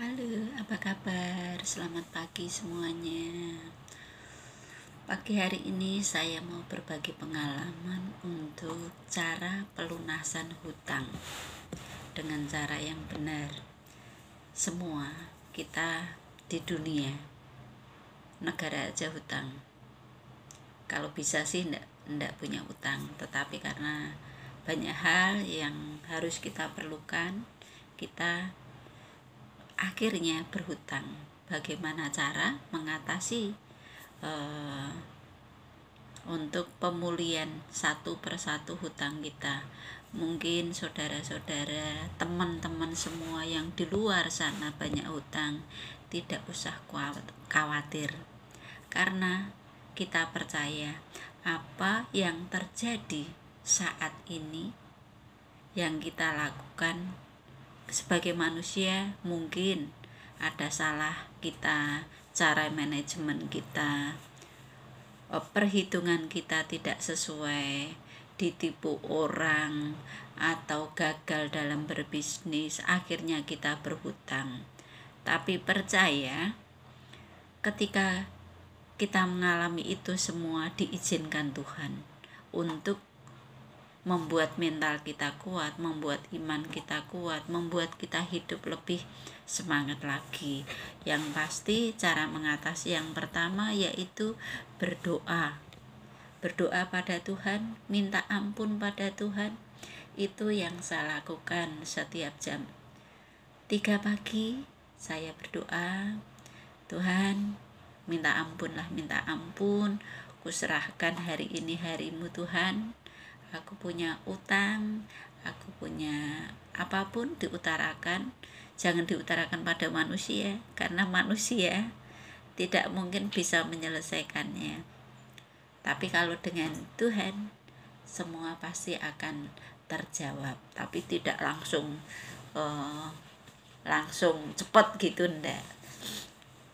Halo, apa kabar? Selamat pagi semuanya. Pagi hari ini saya mau berbagi pengalaman untuk cara pelunasan hutang dengan cara yang benar. Semua kita di dunia negara aja hutang. Kalau bisa sih ndak ndak punya hutang, tetapi karena banyak hal yang harus kita perlukan, kita akhirnya berhutang. Bagaimana cara mengatasi uh, untuk pemulihan satu persatu hutang kita? Mungkin saudara-saudara, teman-teman semua yang di luar sana banyak hutang, tidak usah khawatir karena kita percaya apa yang terjadi saat ini yang kita lakukan sebagai manusia mungkin ada salah kita, cara manajemen kita, eh, perhitungan kita tidak sesuai, ditipu orang atau gagal dalam berbisnis, akhirnya kita berhutang. Tapi percaya ketika kita mengalami itu semua diizinkan Tuhan untuk membuat mental kita kuat, membuat iman kita kuat, membuat kita hidup lebih semangat lagi. Yang pasti cara mengatasi yang pertama yaitu berdoa. Berdoa pada Tuhan, minta ampun pada Tuhan. Itu yang saya lakukan setiap jam tiga pagi saya berdoa, Tuhan, minta ampunlah, minta ampun. Kuserahkan hari ini harimu Tuhan aku punya utang, aku punya apapun diutarakan, jangan diutarakan pada manusia karena manusia tidak mungkin bisa menyelesaikannya. Tapi kalau dengan Tuhan semua pasti akan terjawab, tapi tidak langsung uh, langsung cepat gitu ndak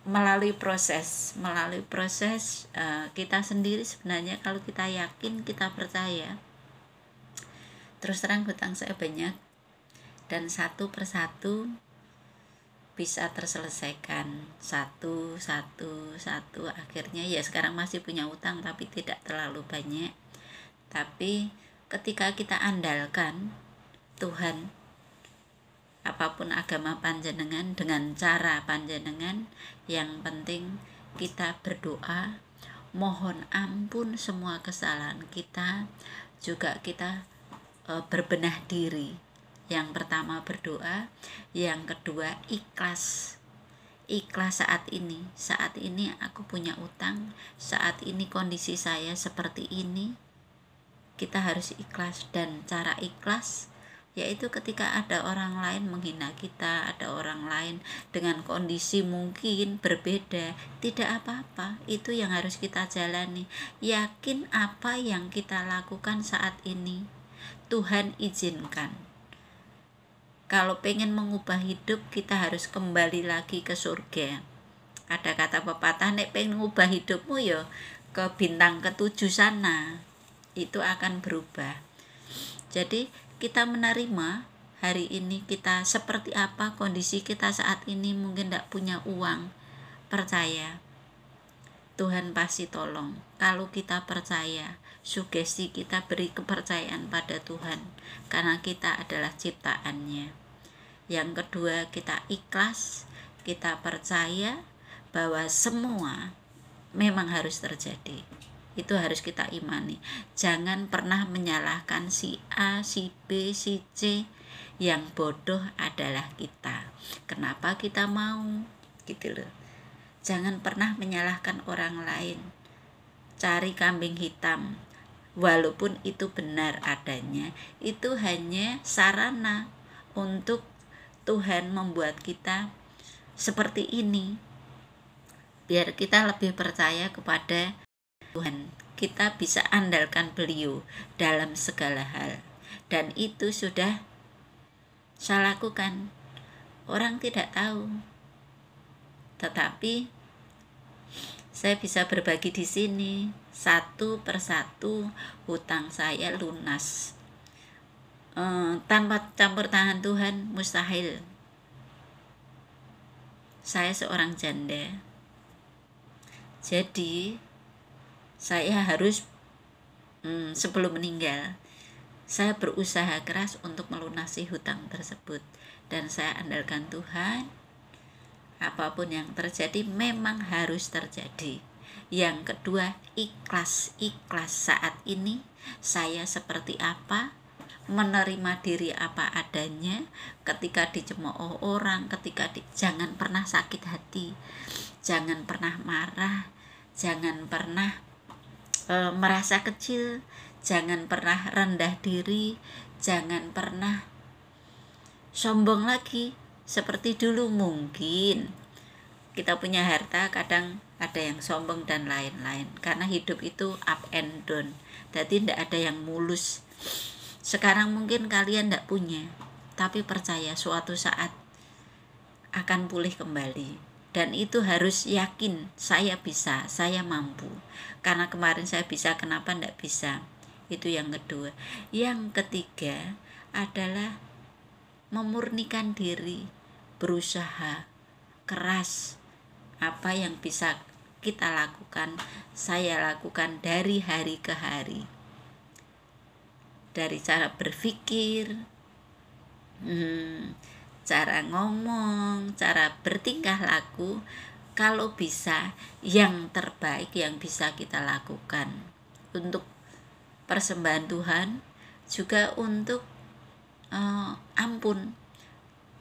melalui proses melalui proses uh, kita sendiri sebenarnya kalau kita yakin kita percaya terus terang hutang saya banyak dan satu persatu bisa terselesaikan satu satu satu akhirnya ya sekarang masih punya utang tapi tidak terlalu banyak tapi ketika kita andalkan Tuhan apapun agama panjenengan dengan cara panjenengan yang penting kita berdoa mohon ampun semua kesalahan kita juga kita E, berbenah diri. Yang pertama berdoa, yang kedua ikhlas. Ikhlas saat ini. Saat ini aku punya utang, saat ini kondisi saya seperti ini. Kita harus ikhlas dan cara ikhlas yaitu ketika ada orang lain menghina kita, ada orang lain dengan kondisi mungkin berbeda, tidak apa-apa. Itu yang harus kita jalani. Yakin apa yang kita lakukan saat ini. Tuhan izinkan. Kalau pengen mengubah hidup, kita harus kembali lagi ke surga. Ada kata pepatah, nek pengen mengubah hidupmu yo ya ke bintang ketujuh sana. Itu akan berubah. Jadi kita menerima hari ini kita seperti apa kondisi kita saat ini mungkin tidak punya uang percaya Tuhan pasti tolong kalau kita percaya sugesti kita beri kepercayaan pada Tuhan karena kita adalah ciptaannya yang kedua kita ikhlas kita percaya bahwa semua memang harus terjadi itu harus kita imani jangan pernah menyalahkan si A, si B, si C yang bodoh adalah kita kenapa kita mau gitu loh jangan pernah menyalahkan orang lain cari kambing hitam walaupun itu benar adanya, itu hanya sarana untuk Tuhan membuat kita seperti ini. Biar kita lebih percaya kepada Tuhan. Kita bisa andalkan beliau dalam segala hal. Dan itu sudah saya lakukan. Orang tidak tahu. Tetapi saya bisa berbagi di sini satu persatu hutang saya lunas eh, tanpa campur tangan Tuhan mustahil saya seorang janda jadi saya harus hmm, sebelum meninggal saya berusaha keras untuk melunasi hutang tersebut dan saya andalkan Tuhan apapun yang terjadi memang harus terjadi yang kedua ikhlas ikhlas saat ini saya seperti apa menerima diri apa adanya ketika dicemooh orang ketika di, jangan pernah sakit hati jangan pernah marah jangan pernah e, merasa kecil jangan pernah rendah diri jangan pernah sombong lagi seperti dulu mungkin kita punya harta kadang ada yang sombong dan lain-lain karena hidup itu up and down jadi tidak ada yang mulus sekarang mungkin kalian tidak punya tapi percaya suatu saat akan pulih kembali dan itu harus yakin saya bisa saya mampu karena kemarin saya bisa kenapa tidak bisa itu yang kedua yang ketiga adalah memurnikan diri berusaha keras apa yang bisa kita lakukan, saya lakukan dari hari ke hari. Dari cara berpikir, hmm, cara ngomong, cara bertingkah laku, kalau bisa yang terbaik yang bisa kita lakukan untuk persembahan Tuhan juga untuk uh, ampun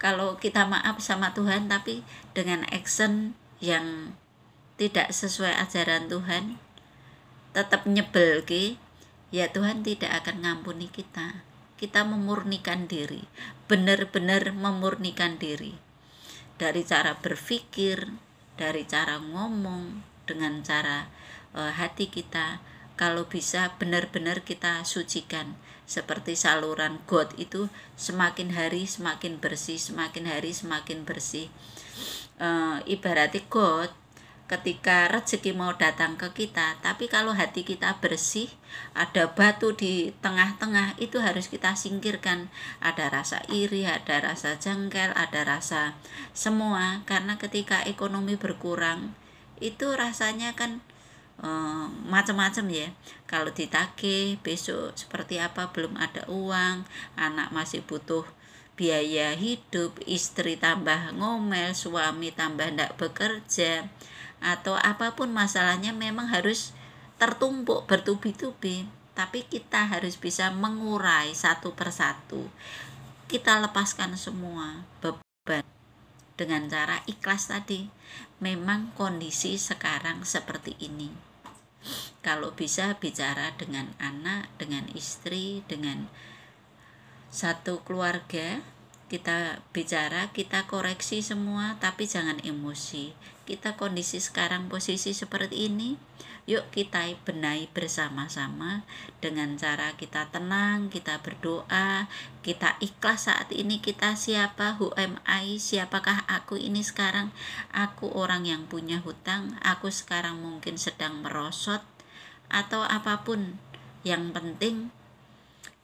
kalau kita maaf sama Tuhan tapi dengan action yang tidak sesuai ajaran Tuhan tetap nyebel ke ya Tuhan tidak akan ngampuni kita kita memurnikan diri benar-benar memurnikan diri dari cara berpikir dari cara ngomong dengan cara e, hati kita kalau bisa benar-benar kita sucikan seperti saluran got itu semakin hari semakin bersih semakin hari semakin bersih e, ibaratnya got ketika rezeki mau datang ke kita, tapi kalau hati kita bersih, ada batu di tengah-tengah, itu harus kita singkirkan. Ada rasa iri, ada rasa jengkel, ada rasa semua, karena ketika ekonomi berkurang, itu rasanya kan eh, macam-macam ya. Kalau ditagih besok seperti apa belum ada uang, anak masih butuh biaya hidup, istri tambah ngomel, suami tambah tidak bekerja atau apapun masalahnya memang harus tertumpuk bertubi-tubi tapi kita harus bisa mengurai satu persatu kita lepaskan semua beban dengan cara ikhlas tadi memang kondisi sekarang seperti ini kalau bisa bicara dengan anak dengan istri dengan satu keluarga kita bicara, kita koreksi semua, tapi jangan emosi. Kita kondisi sekarang posisi seperti ini, yuk kita benahi bersama-sama dengan cara kita tenang, kita berdoa, kita ikhlas saat ini kita siapa, who am I, siapakah aku ini sekarang? Aku orang yang punya hutang, aku sekarang mungkin sedang merosot atau apapun. Yang penting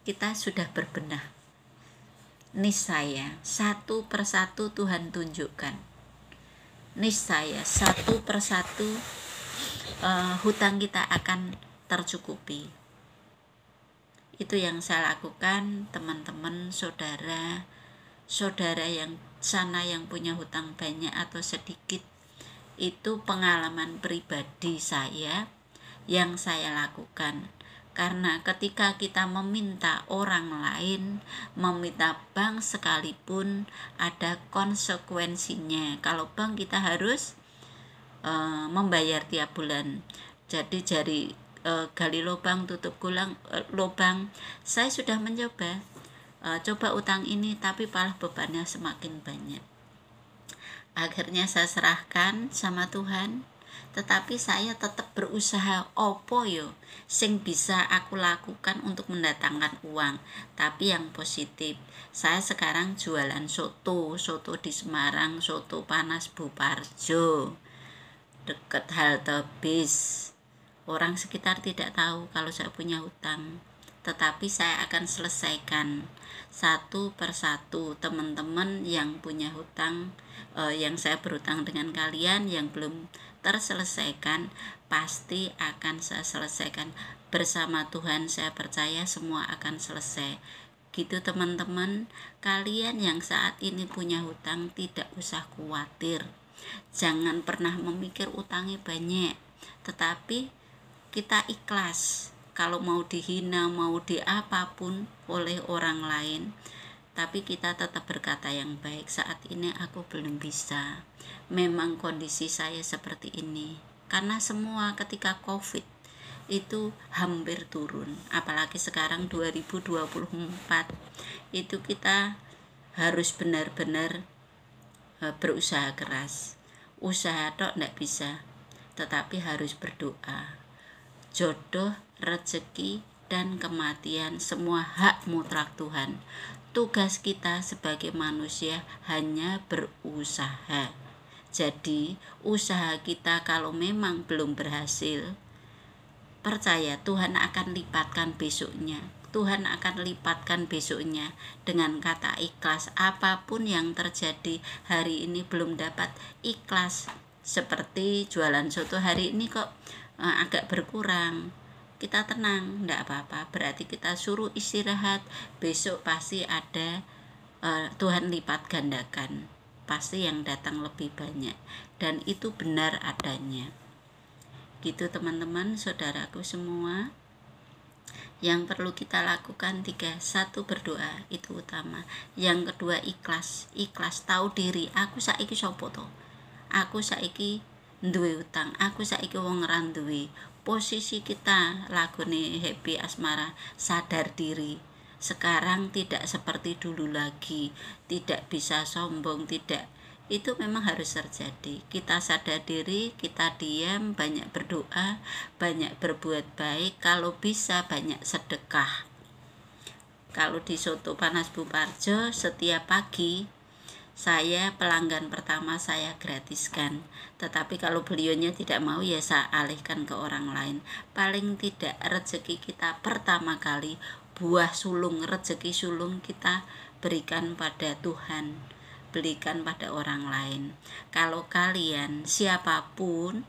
kita sudah berbenah nis saya satu persatu Tuhan tunjukkan nis saya satu persatu uh, hutang kita akan tercukupi itu yang saya lakukan teman-teman saudara saudara yang sana yang punya hutang banyak atau sedikit itu pengalaman pribadi saya yang saya lakukan karena ketika kita meminta orang lain, meminta bank sekalipun ada konsekuensinya. Kalau bank kita harus e, membayar tiap bulan. Jadi jari e, gali lubang tutup gulang e, lubang. Saya sudah mencoba e, coba utang ini tapi malah bebannya semakin banyak. Akhirnya saya serahkan sama Tuhan tetapi saya tetap berusaha opo yo sing bisa aku lakukan untuk mendatangkan uang tapi yang positif saya sekarang jualan soto soto di Semarang soto panas Buparjo deket halte bis orang sekitar tidak tahu kalau saya punya hutang tetapi saya akan selesaikan satu persatu teman-teman yang punya hutang uh, yang saya berutang dengan kalian yang belum terselesaikan pasti akan saya selesaikan bersama Tuhan saya percaya semua akan selesai gitu teman-teman kalian yang saat ini punya hutang tidak usah khawatir jangan pernah memikir utangnya banyak tetapi kita ikhlas kalau mau dihina mau diapapun oleh orang lain tapi kita tetap berkata yang baik. Saat ini aku belum bisa. Memang kondisi saya seperti ini. Karena semua ketika Covid itu hampir turun, apalagi sekarang 2024 itu kita harus benar-benar eh, berusaha keras. Usaha tok tidak bisa, tetapi harus berdoa. Jodoh, rezeki, dan kematian semua hak mutlak Tuhan tugas kita sebagai manusia hanya berusaha. Jadi, usaha kita kalau memang belum berhasil, percaya Tuhan akan lipatkan besoknya. Tuhan akan lipatkan besoknya dengan kata ikhlas. Apapun yang terjadi hari ini belum dapat ikhlas, seperti jualan soto hari ini kok eh, agak berkurang kita tenang tidak apa-apa berarti kita suruh istirahat besok pasti ada uh, Tuhan lipat gandakan pasti yang datang lebih banyak dan itu benar adanya gitu teman-teman saudaraku semua yang perlu kita lakukan tiga satu berdoa itu utama yang kedua ikhlas ikhlas tahu diri aku saiki sopo to aku saiki duwe utang aku saiki wong randuwe posisi kita lagu nih Happy Asmara sadar diri sekarang tidak seperti dulu lagi tidak bisa sombong tidak itu memang harus terjadi kita sadar diri kita diam banyak berdoa banyak berbuat baik kalau bisa banyak sedekah kalau di soto panas Buparjo setiap pagi saya pelanggan pertama saya gratiskan tetapi kalau beliaunya tidak mau ya saya alihkan ke orang lain paling tidak rezeki kita pertama kali buah sulung rezeki sulung kita berikan pada Tuhan berikan pada orang lain kalau kalian siapapun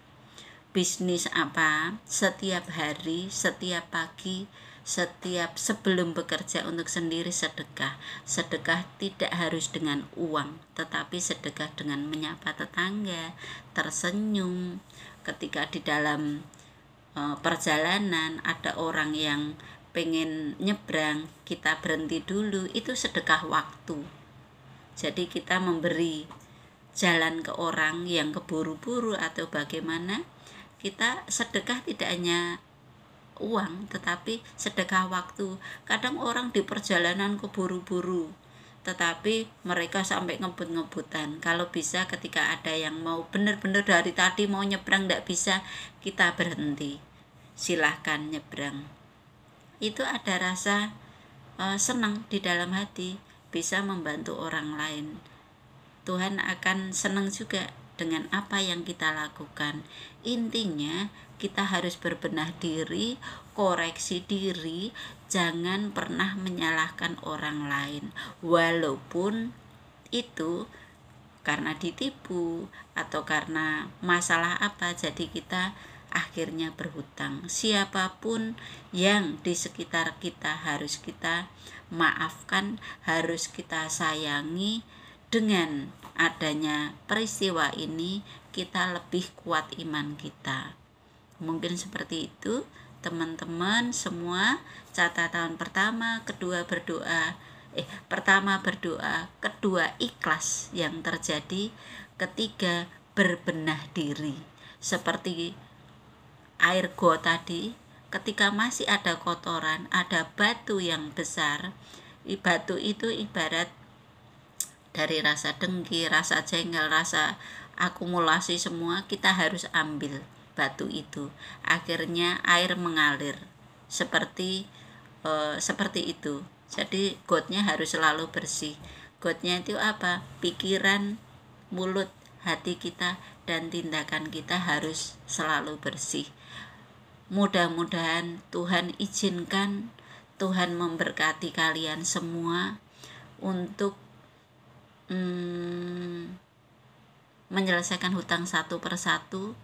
bisnis apa setiap hari setiap pagi setiap sebelum bekerja untuk sendiri sedekah. Sedekah tidak harus dengan uang, tetapi sedekah dengan menyapa tetangga, tersenyum ketika di dalam e, perjalanan ada orang yang pengen nyebrang, kita berhenti dulu, itu sedekah waktu. Jadi kita memberi jalan ke orang yang keburu-buru atau bagaimana, kita sedekah tidak hanya uang tetapi sedekah waktu kadang orang di perjalanan keburu-buru tetapi mereka sampai ngebut-ngebutan kalau bisa ketika ada yang mau benar-benar dari tadi mau nyebrang tidak bisa kita berhenti silahkan nyebrang itu ada rasa uh, senang di dalam hati bisa membantu orang lain Tuhan akan senang juga dengan apa yang kita lakukan intinya kita harus berbenah diri, koreksi diri, jangan pernah menyalahkan orang lain, walaupun itu karena ditipu atau karena masalah apa, jadi kita akhirnya berhutang. Siapapun yang di sekitar kita harus kita maafkan, harus kita sayangi. Dengan adanya peristiwa ini, kita lebih kuat iman kita. Mungkin seperti itu, teman-teman semua. Catatan pertama, kedua berdoa. Eh, pertama berdoa, kedua ikhlas yang terjadi, ketiga berbenah diri. Seperti air go tadi, ketika masih ada kotoran, ada batu yang besar. Batu itu ibarat dari rasa dengki, rasa jengkel, rasa akumulasi semua kita harus ambil batu itu. Akhirnya air mengalir seperti e, seperti itu. Jadi gotnya harus selalu bersih. Gotnya itu apa? Pikiran, mulut, hati kita dan tindakan kita harus selalu bersih. Mudah-mudahan Tuhan izinkan Tuhan memberkati kalian semua untuk hmm, menyelesaikan hutang satu persatu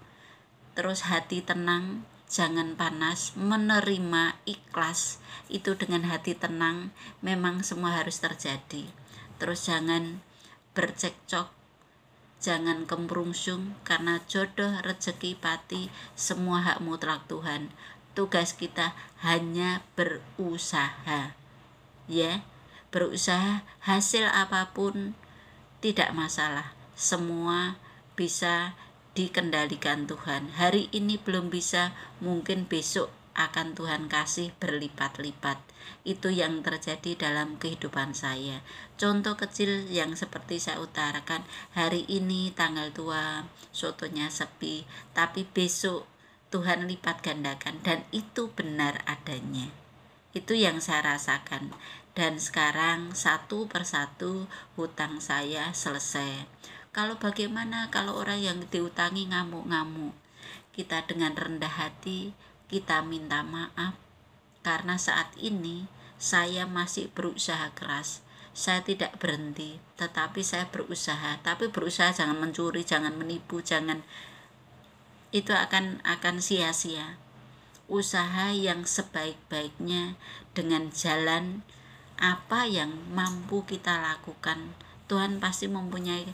terus hati tenang, jangan panas, menerima ikhlas itu dengan hati tenang memang semua harus terjadi. Terus jangan bercekcok, jangan kemrungsung karena jodoh, rezeki, pati semua hak mutlak Tuhan. Tugas kita hanya berusaha. Ya, berusaha hasil apapun tidak masalah. Semua bisa dikendalikan Tuhan. Hari ini belum bisa, mungkin besok akan Tuhan kasih berlipat-lipat. Itu yang terjadi dalam kehidupan saya. Contoh kecil yang seperti saya utarakan, hari ini tanggal tua, sotonya sepi, tapi besok Tuhan lipat gandakan dan itu benar adanya. Itu yang saya rasakan. Dan sekarang satu persatu hutang saya selesai kalau bagaimana kalau orang yang diutangi ngamuk-ngamuk? Kita dengan rendah hati, kita minta maaf karena saat ini saya masih berusaha keras. Saya tidak berhenti, tetapi saya berusaha. Tapi berusaha jangan mencuri, jangan menipu, jangan itu akan akan sia-sia. Usaha yang sebaik-baiknya dengan jalan apa yang mampu kita lakukan. Tuhan pasti mempunyai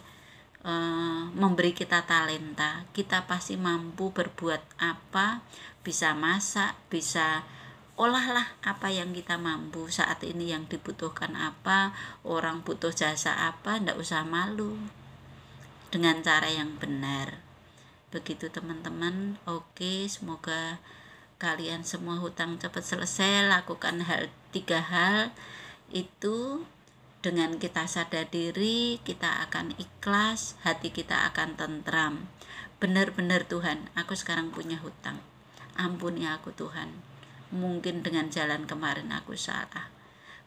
Eh, memberi kita talenta kita pasti mampu berbuat apa bisa masak bisa olahlah apa yang kita mampu saat ini yang dibutuhkan apa orang butuh jasa apa ndak usah malu dengan cara yang benar begitu teman-teman oke semoga kalian semua hutang cepat selesai lakukan hal tiga hal itu dengan kita sadar diri, kita akan ikhlas, hati kita akan tentram. Benar-benar Tuhan, aku sekarang punya hutang. Ampuni aku Tuhan. Mungkin dengan jalan kemarin aku salah.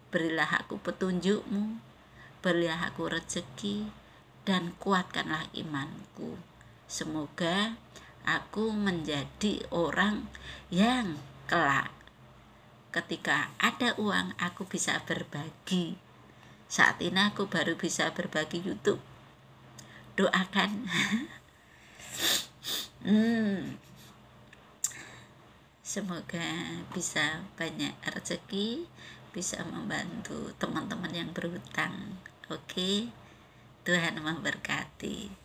Berilah aku petunjukmu, berilah aku rezeki, dan kuatkanlah imanku. Semoga aku menjadi orang yang kelak ketika ada uang aku bisa berbagi saat ini aku baru bisa berbagi YouTube. Doakan. hmm. Semoga bisa banyak rezeki, bisa membantu teman-teman yang berhutang. Oke. Okay? Tuhan memberkati.